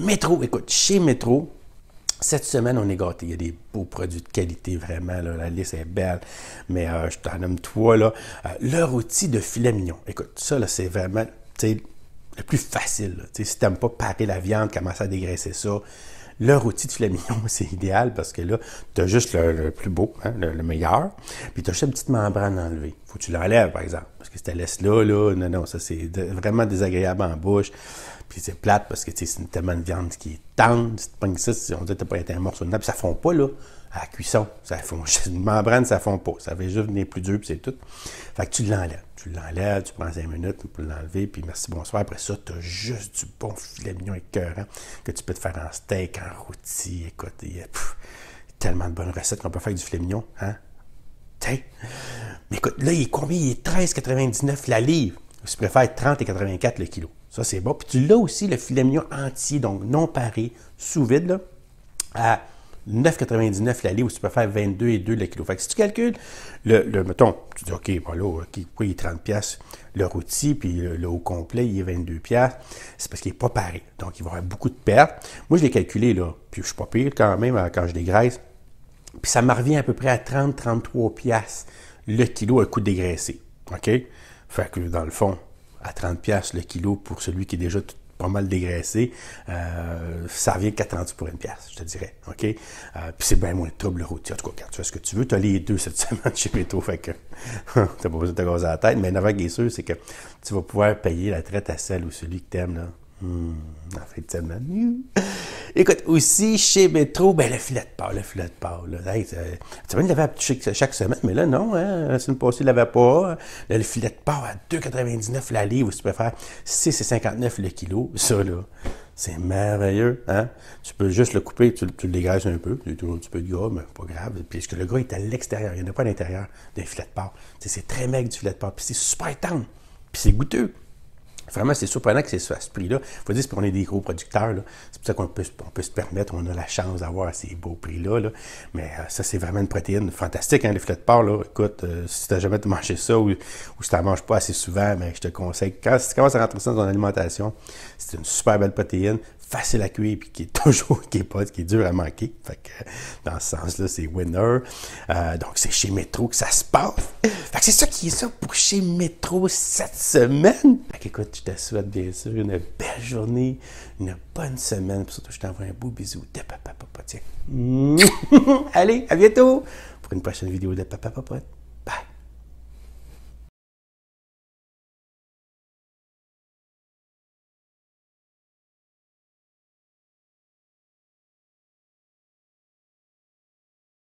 Métro, écoute, chez Métro, cette semaine, on est gâtés. Il y a des beaux produits de qualité, vraiment. la liste est belle. Mais euh, je t'en aime toi Là. leur le rôti de filet mignon. Écoute, ça, là, c'est vraiment le plus facile. Si tu n'aimes pas parer la viande, commencer à dégraisser ça. Le outil de filet c'est idéal parce que là, tu as juste le, plus beau, hein, le, meilleur, puis tu as juste une petite membrane à enlever. faut que tu l'enlèves, par exemple, parce que si tu laisses là, là, non, non, ça c'est vraiment désagréable en bouche. Puis c'est plate parce que c'est tellement de viande qui est tendre. Si tu prends ça, on dit que tu pas été un morceau de nappe, ça fond pas, là à la cuisson. Ça fond, une membrane, ça fond pas. Ça va juste venir plus dur, puis c'est tout. Fait que tu l'enlèves tu l'enlèves, tu prends 5 minutes pour l'enlever, puis merci, bonsoir. Après ça, tu as juste du bon filet mignon écœurant que tu peux te faire en steak, en rôti. Écoute, il y a tellement de bonnes recettes qu'on peut faire avec du filet mignon. Hein? Mais écoute, là, il est combien? Il est 13,99 la livre. tu préfères 30,84 le kilo. Ça, c'est bon. Puis tu l'as aussi, le filet mignon entier, donc non paré, sous vide, là, 9,99 l'aller où tu peux faire 22 et 2 le kilo. Fait que si tu calcules le, mettons, tu dis, OK, pourquoi il est 30 pièces le rôti, puis le, haut complet, il est 22 pièces c'est parce qu'il n'est pas paré. Donc, il va y avoir beaucoup de pertes. Moi, je l'ai calculé, là, puis je ne suis pas pire quand même euh, quand je dégraisse. Puis ça me revient à peu près à 30-33 pièces le kilo à coût dégraissé. OK? Fait que, dans le fond, à 30 pièces le kilo pour celui qui est déjà tout pas mal dégraissé, euh, ça revient 40 pour une pièce, je te dirais. OK? Euh, puis c'est bien moins de trouble routier. En tout cas, quand tu fais ce que tu veux, tu as les deux cette semaine chez Pétro, fait que t'as pas besoin de te gazer la tête. Mais la vague est sûre, c'est que tu vas pouvoir payer la traite à celle ou celui que t'aimes, là. Hum, en fait, de Écoute, aussi chez Métro, ben, le filet de porc, le filet de porc. Là. Hey, tu l'avait chaque, chaque semaine, mais là, non. Hein? c'est semaine passée, il l'avait pas. le filet de porc à 2,99 la livre, ou si tu préfères, 6,59 le kilo. Ça, là, c'est merveilleux. Hein? Tu peux juste le couper, tu, le dégraisses un peu, tu toujours un petit peu de gras, mais pas grave. Puisque le gras est à l'extérieur, il n'y en a pas à l'intérieur d'un filet de porc. C'est très maigre du filet de porc, puis c'est super tendre, puis c'est goûteux. Vraiment, c'est surprenant que c'est à ce prix-là. Il faut dire, qu'on est des gros producteurs. C'est pour ça qu'on peut, peut, se permettre, on a la chance d'avoir ces beaux prix-là. Mais euh, ça, c'est vraiment une protéine fantastique. Hein, les filets de porc, là. écoute, euh, si tu n'as jamais mangé ça ou, si tu n'en manges pas assez souvent, mais ben, je te conseille, quand tu commences à rentrer ça dans ton alimentation, c'est une super belle protéine facile à cuire puis qui est toujours qui est pas qui est dur à manquer. Fait que, dans ce sens-là, c'est winner. Euh, donc c'est chez Metro que ça se passe. Fait que c'est ça qui est ça pour chez Metro cette semaine. Fait écoute, je te souhaite bien sûr une belle journée, une bonne semaine. Puis surtout, je t'envoie un beau bisou de papa Allez, à bientôt pour une prochaine vidéo de papa